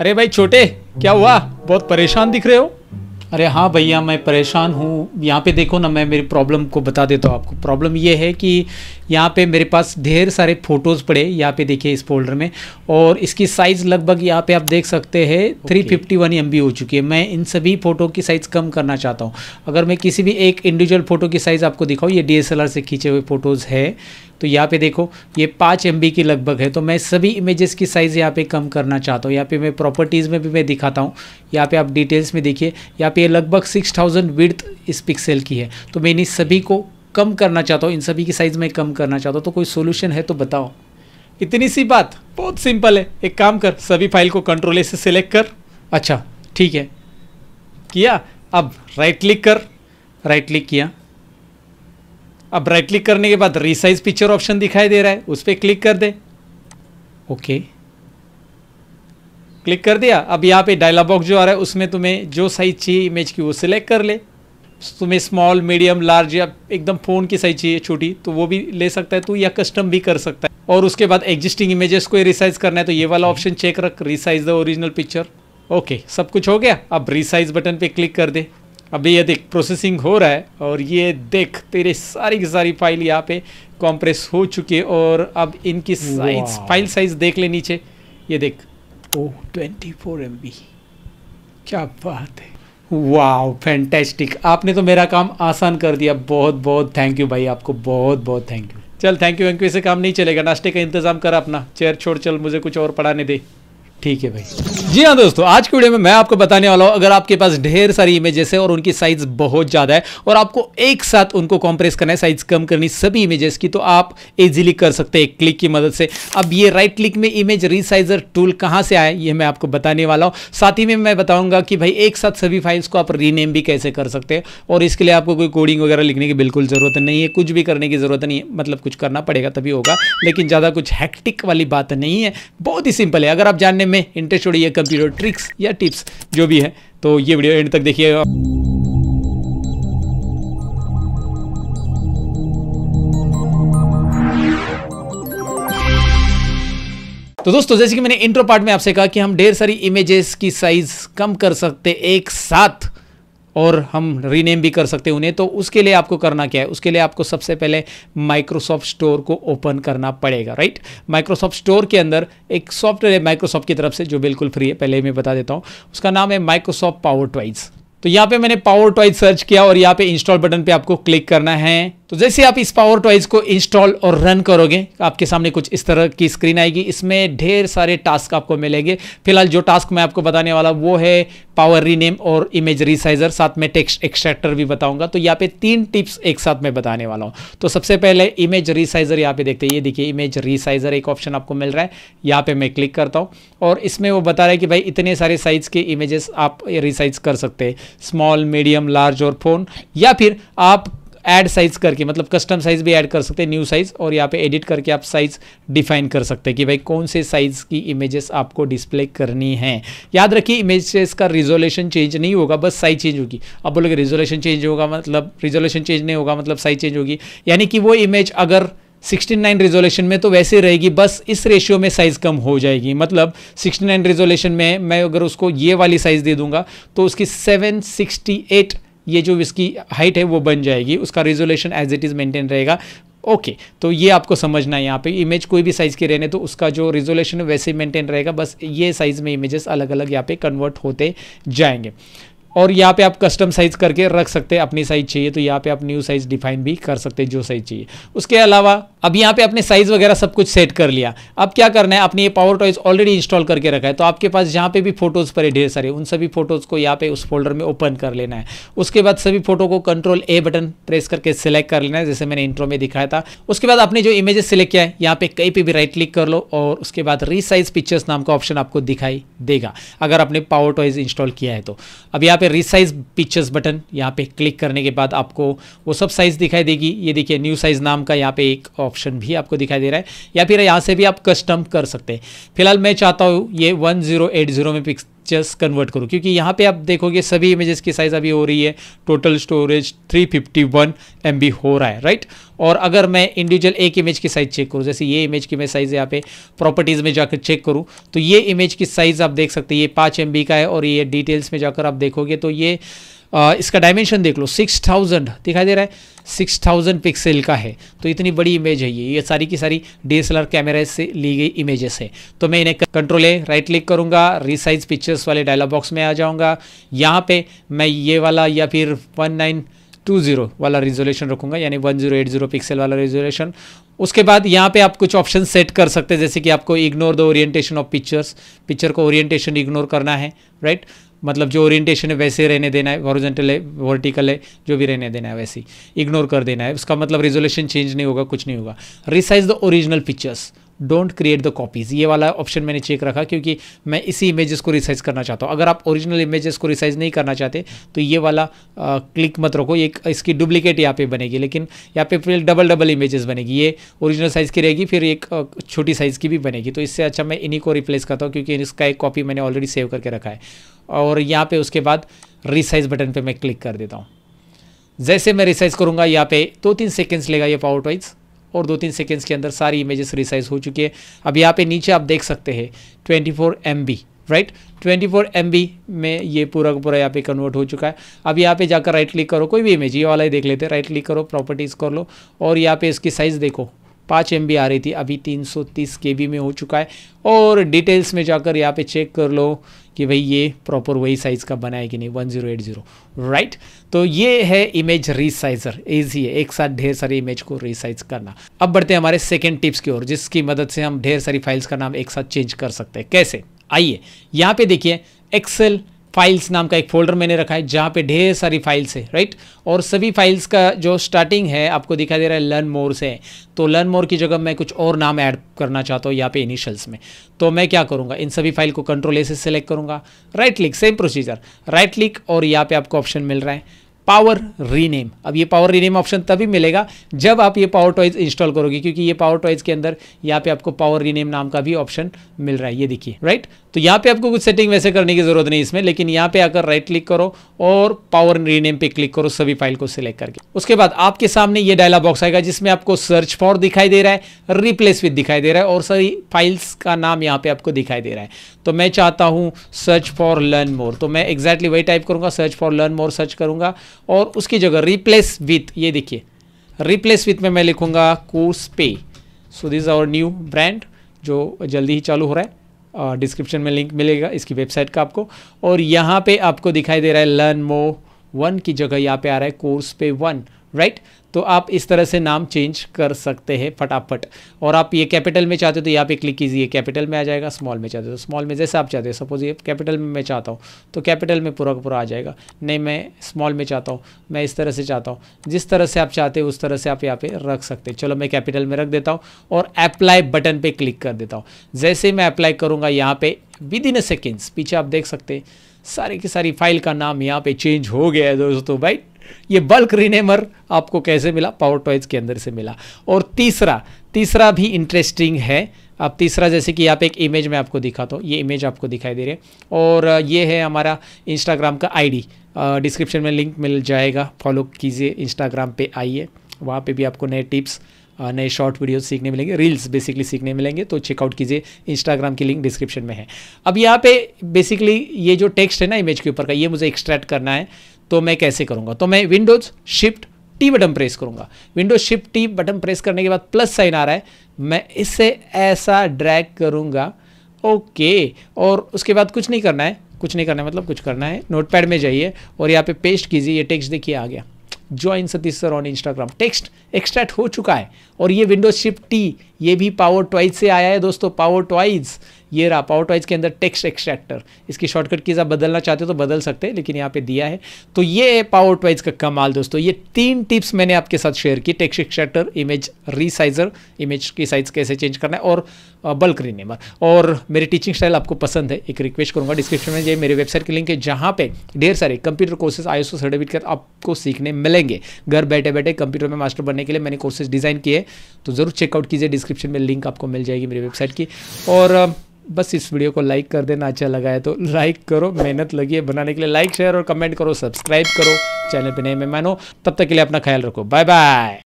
अरे भाई छोटे क्या हुआ बहुत परेशान दिख रहे हो अरे हाँ भैया मैं परेशान हूँ यहाँ पे देखो ना मैं मेरी प्रॉब्लम को बता देता हूँ आपको प्रॉब्लम ये है कि यहाँ पे मेरे पास ढेर सारे फ़ोटोज़ पड़े यहाँ पे देखिए इस फोल्डर में और इसकी साइज़ लगभग यहाँ पे आप देख सकते हैं थ्री फिफ्टी वन एम हो चुकी है मैं इन सभी फ़ोटो की साइज़ कम करना चाहता हूँ अगर मैं किसी भी एक इंडिविजुअल फ़ोटो की साइज़ आपको दिखाऊँ ये डी से खींचे हुए फ़ोटोज़ है तो यहाँ पे देखो ये पाँच एम की लगभग है तो मैं सभी इमेजेस की साइज़ यहाँ पे कम करना चाहता हूँ यहाँ पे मैं प्रॉपर्टीज़ में भी मैं दिखाता हूँ यहाँ पे आप डिटेल्स में देखिए यहाँ पे लगभग सिक्स थाउजेंड इस पिक्सल की है तो मैं इन्हीं सभी को कम करना चाहता हूँ इन सभी की साइज़ में कम करना चाहता हूँ तो कोई सोल्यूशन है तो बताओ इतनी सी बात बहुत सिंपल है एक काम कर सभी फाइल को कंट्रोल से सिलेक्ट कर अच्छा ठीक है किया अब राइट क्लिक कर राइट क्लिक किया अब राइट क्लिक करने के बाद रिसाइज पिक्चर ऑप्शन दिखाई दे रहा है उस पर क्लिक कर दे ओके क्लिक कर दिया अब यहाँ पे डायलॉग बॉक्स जो आ रहा है उसमें तुम्हें जो साइज चाहिए इमेज की वो सिलेक्ट कर ले तुम्हें स्मॉल मीडियम लार्ज या एकदम फ़ोन की साइज चाहिए छोटी तो वो भी ले सकता है तू या कस्टम भी कर सकता है और उसके बाद एग्जिस्टिंग इमेजेस को रिसाइज करना है तो ये वाला ऑप्शन चेक रख resize the original picture okay सब कुछ हो गया अब रिसाइज बटन पर क्लिक कर दे अभी ये देख प्रोसेसिंग हो रहा है और ये देख तेरे सारी की सारी फाइल यहाँ पे कॉम्प्रेस हो चुकी है और अब इनकी साइज फाइल साइज देख ले नीचे ये देख oh twenty four M B क्या बात है वाह फैंटेस्टिक आपने तो मेरा काम आसान कर दिया बहुत बहुत थैंक यू भाई आपको बहुत बहुत थैंक यू चल थैंक यू थैंक यू से काम नहीं चलेगा नाश्ते का इंतजाम कर अपना चेयर छोड़ चल मुझे कुछ और पढ़ाने दे ठीक है भाई जी हाँ दोस्तों आज की वीडियो में मैं आपको बताने वाला हूँ अगर आपके पास ढेर सारी इमेजेस है और उनकी साइज बहुत ज़्यादा है और आपको एक साथ उनको कॉम्प्रेस करना है साइज कम करनी सभी इमेजेस की तो आप इजीली कर सकते हैं क्लिक की मदद से अब ये राइट क्लिक में इमेज रिसाइजर टूल कहाँ से आए ये मैं आपको बताने वाला हूँ साथ ही में मैं बताऊंगा कि भाई एक साथ सभी फाइल्स को आप रीनेम भी कैसे कर सकते हैं और इसके लिए आपको कोई कोडिंग वगैरह लिखने की बिल्कुल ज़रूरत नहीं है कुछ भी करने की ज़रूरत नहीं है मतलब कुछ करना पड़ेगा तभी होगा लेकिन ज़्यादा कुछ हैक्टिक वाली बात नहीं है बहुत ही सिंपल है अगर आप जानने में में इंटरेस्ट छोड़िए कंप्यूटर ट्रिक्स या टिप्स जो भी है तो ये वीडियो एंड तक देखिएगा तो दोस्तों जैसे कि मैंने इंट्रो पार्ट में आपसे कहा कि हम ढेर सारी इमेजेस की साइज कम कर सकते एक साथ और हम रीनेम भी कर सकते हैं उन्हें तो उसके लिए आपको करना क्या है उसके लिए आपको सबसे पहले माइक्रोसॉफ्ट स्टोर को ओपन करना पड़ेगा राइट माइक्रोसॉफ्ट स्टोर के अंदर एक सॉफ्टवेयर है माइक्रोसॉफ्ट की तरफ से जो बिल्कुल फ्री है पहले मैं बता देता हूँ उसका नाम है माइक्रोसॉफ्ट पावर ट्वाइज तो यहाँ पे मैंने पावर ट्वाइज सर्च किया और यहाँ पे इंस्टॉल बटन पे आपको क्लिक करना है तो जैसे आप इस पावर टॉयज को इंस्टॉल और रन करोगे आपके सामने कुछ इस तरह की स्क्रीन आएगी इसमें ढेर सारे टास्क आपको मिलेंगे फिलहाल जो टास्क मैं आपको बताने वाला वो है पावर रीनेम और इमेज रिसाइजर साथ में टेक्स्ट एक्सट्रैक्टर भी बताऊंगा तो यहाँ पे तीन टिप्स एक साथ मैं बताने वाला हूँ तो सबसे पहले इमेज रिसाइजर यहाँ पे देखते हैं ये देखिए इमेज रिसाइजर एक ऑप्शन आपको मिल रहा है यहाँ पर मैं क्लिक करता हूँ और इसमें वो बता रहा है कि भाई इतने सारे साइज़ के इमेजेस आप रिसाइज कर सकते हैं स्मॉल मीडियम लार्ज और फोन या फिर आप ऐड साइज करके मतलब कस्टम साइज भी ऐड कर सकते हैं न्यू साइज और यहाँ पे एडिट करके आप साइज डिफाइन कर सकते हैं कि भाई कौन से साइज की इमेजेस आपको डिस्प्ले करनी है याद रखिए इमेजेस का रिजोल्यूशन चेंज नहीं होगा बस साइज चेंज होगी अब बोलोगे रिजोल्यूशन चेंज होगा मतलब रिजोल्यूशन चेंज नहीं होगा मतलब साइज चेंज होगी यानी कि वो इमेज अगर 69 रिजोल्यूशन में तो वैसे रहेगी बस इस रेशियो में साइज़ कम हो जाएगी मतलब 69 रिजोल्यूशन में मैं अगर उसको ये वाली साइज़ दे दूंगा तो उसकी 768 ये जो इसकी हाइट है वो बन जाएगी उसका resolution as it is maintain रहेगा ओके okay, तो ये आपको समझना है यहाँ पे इमेज कोई भी साइज़ की रहने तो उसका जो रिजोल्यूशन है वैसे मेंटेन रहेगा बस ये साइज़ में इमेजेस अलग अलग यहाँ पे कन्वर्ट होते जाएंगे और यहाँ पे आप कस्टम साइज़ करके रख सकते हैं अपनी साइज़ चाहिए तो यहाँ पे आप न्यू साइज़ डिफाइन भी कर सकते हैं जो साइज़ चाहिए उसके अलावा अब यहाँ पे आपने साइज़ वगैरह सब कुछ सेट कर लिया अब क्या करना है आपने ये पावर टॉयज ऑलरेडी इंस्टॉल करके रखा है तो आपके पास जहाँ पे भी फोटोज़ पड़े ढेर सारे उन सभी फोटोज़ को यहाँ पे उस फोल्डर में ओपन कर लेना है उसके बाद सभी फोटो को कंट्रोल ए बटन प्रेस करके सिलेक्ट कर लेना है जैसे मैंने इंट्रो में दिखाया था उसके बाद आपने जो इमेजेस सिलेक्ट किया है यहाँ पे कहीं पर भी राइट क्लिक कर लो और उसके बाद रीसाइज पिक्चर्स नाम का ऑप्शन आपको दिखाई देगा अगर आपने पावर टॉयज इंस्टॉल किया है तो अब यहाँ पे पे रिसाइज पिक्चर्स बटन यहाँ पे क्लिक करने के बाद आपको वो सब साइज़ दिखाई देगी ये देखिए न्यू साइज़ नाम का यहाँ पे एक ऑप्शन भी आपको दिखाई दे रहा है या फिर यहाँ से भी आप कस्टम कर सकते हैं फिलहाल मैं चाहता हूँ ये वन जीरो एट जीरो में पिक्चर्स कन्वर्ट करूँ क्योंकि यहाँ पे आप देखोगे सभी इमेजेस की साइज़ अभी हो रही है टोटल स्टोरेज 351 एमबी हो रहा है राइट और अगर मैं इंडिविजुअल एक इमेज की साइज़ चेक करूँ जैसे ये इमेज की मैं साइज़ यहाँ पे प्रॉपर्टीज़ में जाकर चेक करूँ तो ये इमेज की साइज़ आप देख सकते हैं ये पाँच एम का है और ये डिटेल्स में जाकर आप देखोगे तो ये आ, इसका डायमेंशन देख लो सिक्स थाउजेंड दिखाई दे रहा है सिक्स थाउजेंड पिक्सल का है तो इतनी बड़ी इमेज है ये ये सारी की सारी डी एस कैमरे से ली गई इमेजेस है तो मैं इन्हें कंट्रोल है राइट क्लिक करूँगा रिसाइज पिक्चर्स वाले डायलॉग बॉक्स में आ जाऊँगा यहाँ पे मैं ये वाला या फिर वन नाइन टू ज़ीरो वाला रिजोल्यूशन रखूंगा यानी one zero eight zero pixel वाला रिजोल्यूशन उसके बाद यहाँ पे आप कुछ ऑप्शन सेट कर सकते हैं जैसे कि आपको ignore the orientation of pictures picture को ओरिएंटेशन इग्नोर करना है राइट right? मतलब जो ओरिएंटेशन है वैसे रहने देना है हॉरिजेंटल है वर्टिकल है जो भी रहने देना है वैसे इग्नोर कर देना है उसका मतलब रिजोल्यूशन चेंज नहीं होगा कुछ नहीं होगा resize the original pictures don't create the copies ये वाला ऑप्शन मैंने चेक रखा क्योंकि मैं इसी इमेजेस को रिसाइज करना चाहता हूँ अगर आप ओरिजिनल इमेजेस को रिसाइज नहीं करना चाहते तो ये वाला क्लिक मत रखो ये इसकी डुप्लीकेट यहाँ पे बनेगी लेकिन यहाँ पे फिर डबल डबल इमेजेस बनेगी ये ओरिजिनल साइज़ की रहेगी फिर एक छोटी साइज़ की भी बनेगी तो इससे अच्छा मैं इन्हीं को रिप्लेस करता हूँ क्योंकि इसका एक कॉपी मैंने ऑलरेडी सेव करके रखा है और यहाँ पर उसके बाद रिसाइज बटन पर मैं क्लिक कर देता हूँ जैसे मैं रिसाइज करूँगा यहाँ पे दो तीन सेकेंड्स लेगा ये पावर टॉइज़ और दो तीन सेकेंड्स के अंदर सारी इमेजेस रिसाइज हो चुकी है अब यहाँ पे नीचे आप देख सकते हैं twenty four M B right twenty four M B में ये पूरा का पूरा यहाँ पे कन्वर्ट हो चुका है अब यहाँ पे जाकर राइट क्लिक करो कोई भी इमेज ये वाला ही देख लेते हैं राइट क्लिक करो प्रॉपर्टीज़ कर लो और यहाँ पे इसकी साइज़ देखो पाँच एम आ रही थी अभी 330 केबी में हो चुका है और डिटेल्स में जाकर यहाँ पे चेक कर लो कि भाई ये प्रॉपर वही साइज़ का बना है कि नहीं 1080 राइट तो ये है इमेज रिसाइजर ईजी है एक साथ ढेर सारी इमेज को रिसाइज करना अब बढ़ते हैं हमारे सेकेंड टिप्स की ओर जिसकी मदद से हम ढेर सारी फाइल्स का नाम एक साथ चेंज कर सकते हैं कैसे आइए यहाँ पे देखिए एक्सेल फाइल्स नाम का एक फोल्डर मैंने रखा है जहाँ पे ढेर सारी फाइल्स है राइट और सभी फाइल्स का जो स्टार्टिंग है आपको दिखाई दे रहा है लर्न मोर से तो लर्न मोर की जगह मैं कुछ और नाम ऐड करना चाहता हूँ यहाँ पे इनिशियल्स में तो मैं क्या करूँगा इन सभी फाइल को कंट्रोल ए से सेलेक्ट करूँगा right click same procedure right click और यहाँ पे आपको ऑप्शन मिल रहा है पावर रीनेम अब ये पावर रीनेम ऑप्शन तभी मिलेगा जब आप ये पावर टॉयज इंस्टॉल करोगे क्योंकि ये पावर टॉयज के अंदर यहाँ पे आपको पावर रीनेम नाम का भी ऑप्शन मिल रहा है ये देखिए राइट तो यहाँ पे आपको कुछ सेटिंग वैसे करने की जरूरत नहीं इसमें लेकिन यहाँ पे आकर राइट क्लिक करो और पावर रीनेम पे क्लिक करो सभी फाइल को सिलेक्ट करके उसके बाद आपके सामने ये डायलॉग बॉक्स आएगा जिसमें आपको सर्च फॉर दिखाई दे रहा है रिप्लेस विद दिखाई दे रहा है और सभी फाइल्स का नाम यहाँ पे आपको दिखाई दे रहा है तो मैं चाहता हूँ सर्च फॉर लर्न मोर तो मैं एग्जैक्टली वही टाइप करूँगा search for learn more search करूँगा और उसकी जगह रिप्लेस विथ ये देखिए रिप्लेस विथ में मैं लिखूँगा कोर्स पे so this our new brand जो जल्दी ही चालू हो रहा है डिस्क्रिप्शन में लिंक मिलेगा इसकी वेबसाइट का आपको और यहाँ पर आपको दिखाई दे रहा है लर्न मो वन की जगह यहाँ पर आ रहा है कोर्स पे वन राइट तो आप इस तरह से नाम चेंज कर सकते हैं फटाफट और आप ये कैपिटल में चाहते हो तो यहाँ पे क्लिक कीजिए कैपिटल में आ जाएगा स्मॉल में चाहते हो तो स्मॉल में जैसे आप चाहते हो सपोज ये कैपिटल में मैं चाहता हूँ तो कैपिटल में पूरा का पूरा आ जाएगा नहीं मैं स्मॉल में चाहता हूँ मैं इस तरह से चाहता हूँ जिस तरह से आप चाहते हो उस तरह से आप यहाँ पे रख सकते चलो मैं कैपिटल में रख देता हूँ और अप्लाई बटन पर क्लिक कर देता हूँ जैसे मैं अप्लाई करूँगा यहाँ पर विद इन अ सेकेंड्स पीछे आप देख सकते हैं सारी की सारी फाइल का नाम यहाँ पे चेंज हो गया है दोस्तों भाई ये बल्क रिनेमर आपको कैसे मिला पावर टॉयज के अंदर से मिला और तीसरा तीसरा भी इंटरेस्टिंग है अब तीसरा जैसे कि यहाँ पे एक इमेज मैं आपको दिखाता हूँ ये इमेज आपको दिखाई दे रही है और ये है हमारा इंस्टाग्राम का आईडी डिस्क्रिप्शन में लिंक मिल जाएगा फॉलो कीजिए इंस्टाग्राम पे आइए वहाँ पे भी आपको नए टिप्स नए शॉर्ट वीडियोस सीखने मिलेंगे रील्स बेसिकली सीखने मिलेंगे तो चेकआउट कीजिए इंस्टाग्राम की लिंक डिस्क्रिप्शन में है अब यहाँ पे बेसिकली ये जो टेक्स्ट है ना इमेज के ऊपर का ये मुझे एक्सट्रैक्ट करना है तो मैं कैसे करूँगा तो मैं Windows shift T button press करूँगा Windows shift T button press करने के बाद प्लस साइन आ रहा है मैं इससे ऐसा ड्रैग करूँगा ओके और उसके बाद कुछ नहीं करना है कुछ नहीं करना है मतलब कुछ करना है नोटपैड में जाइए और यहाँ पे पेस्ट कीजिए ये टेक्स्ट देखिए आ गया join Satish sir on Instagram text extract हो चुका है और ये विंडोज शिफ्ट टी ये भी पावर ट्वाइज से आया है दोस्तों पावर ट्वाइज ये रहा पावर टॉइज के अंदर टेक्स्ट एक्सट्रैक्टर इसकी शॉर्टकट कीज आप बदलना चाहते हो तो बदल सकते हैं लेकिन यहाँ पे दिया है तो ये पावर टॉइज का कमाल दोस्तों ये तीन टिप्स मैंने आपके साथ शेयर की text extractor image resizer image की साइज कैसे चेंज करना है और बल्क रिनेमर और मेरी टीचिंग स्टाइल आपको पसंद है एक रिक्वेस्ट करूँगा डिस्क्रिप्शन में ये मेरे वेबसाइट के लिंक है जहाँ पे ढेर सारे कंप्यूटर कोर्सेज आई सर्टिफिकेट आपको सीखने मिलेंगे घर बैठे बैठे कंप्यूटर में मास्टर बनने के लिए मैंने कोर्सेज डिज़ाइन किए तो ज़रूर चेकआउट कीजिए डिस्क्रिप्शन में लिंक आपको मिल जाएगी मेरी वेबसाइट की और बस इस वीडियो को लाइक कर देना अच्छा लगा है तो लाइक करो मेहनत लगी है बनाने के लिए लाइक शेयर और कमेंट करो सब्सक्राइब करो चैनल पर नए मेहमान हो तब तक के लिए अपना ख्याल रखो बाय बाय